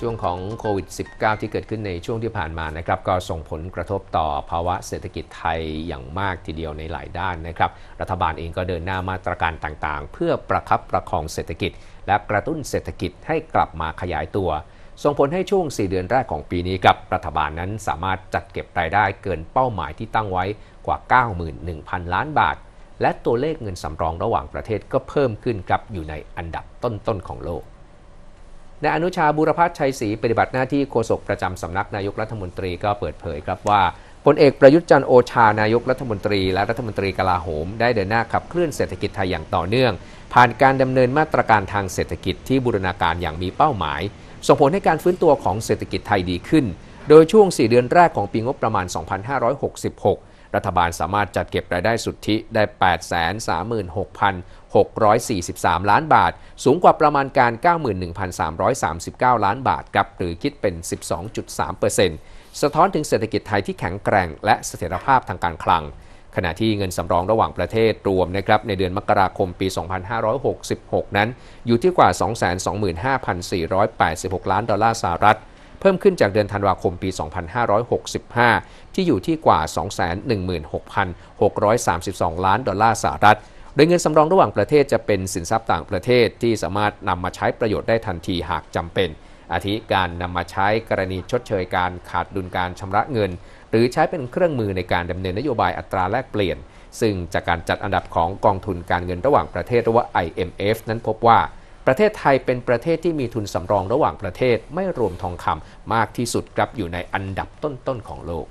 ช่วงของโควิด -19 ที่เกิดขึ้นในช่วงที่ผ่านมา นะครับ ก็ส่งผลกระทบต่อภาวะเศรษฐกิจไทยอย่างมากทีเดียวในหลายด้านนะครับ รัฐบาลเองก็เดินหน้ามาตรการต่างๆ เพื่อประคับประคองเศรษฐกิจ และกระตุ้นเศรษฐกิจให้กลับมาขยายตัว ส่งผลให้ช่วง 4 เดือนแรกของปีนี้ครับ รัฐบาลนั้น สามารถจัดเก็บรายได้เกินเป้าหมายที่ตั้งไว้กว่า 91,000 ล้านบาท และตัวเลขเงินสำรองระหว่างประเทศก็เพิ่มขึ้นครับอยู่ในอันดับต้นๆของโลกนายอนุชาบุรพัชชัยศรีปฏิบัติหน้าที่โฆษกประจำสำนักนายกรัฐมนตรีก็เปิดเผยครับว่าพลเอกประยุทธ์จันโอชานายกรัฐมนตรี และรัฐมนตรีกลาโหมได้เดินหน้าขับเคลื่อนเศรษฐกิจไทยอย่างต่อเนื่อง ผ่านการดำเนินมาตรการทางเศรษฐกิจที่บูรณาการอย่างมีเป้าหมาย ส่งผลให้การฟื้นตัวของเศรษฐกิจไทยดีขึ้นโดยช่วง 4 เดือนแรกของปีงบประมาณ 2566รัฐบาลสามารถจัดเก็บรายได้สุทธิได้ 836,643 ล้านบาท สูงกว่าประมาณการ 91,339 ล้านบาทครับหรือคิดเป็น 12.3%สะท้อนถึงเศรษฐกิจไทยที่แข็งแกร่ง และเสถียรภาพทางการคลัง ขณะที่เงินสำรองระหว่างประเทศ รวมนะครับ ในเดือนมกราคมปี 2566 นั้น อยู่ที่กว่า 225,486 ล้านดอลลาร์สหรัฐเพิ่มขึ้นจากเดือนธันวาคมปี 2565 ที่อยู่ที่กว่า 216,632 ล้านดอลลาร์สหรัฐ โดยเงินสำรองระหว่างประเทศจะเป็นสินทรัพย์ต่างประเทศที่สามารถนำมาใช้ประโยชน์ได้ทันทีหากจำเป็น อาทิการนำมาใช้กรณีชดเชยการขาดดุลการชำระเงิน หรือใช้เป็นเครื่องมือในการดำเนินนโยบายอัตราแลกเปลี่ยน ซึ่งจากการจัดอันดับของกองทุนการเงินระหว่างประเทศ หรือว่า IMF นั้นพบว่าประเทศไทยเป็นประเทศที่มีทุนสำรองระหว่างประเทศไม่รวมทองคำมากที่สุดครับอยู่ในอันดับต้นๆของโลก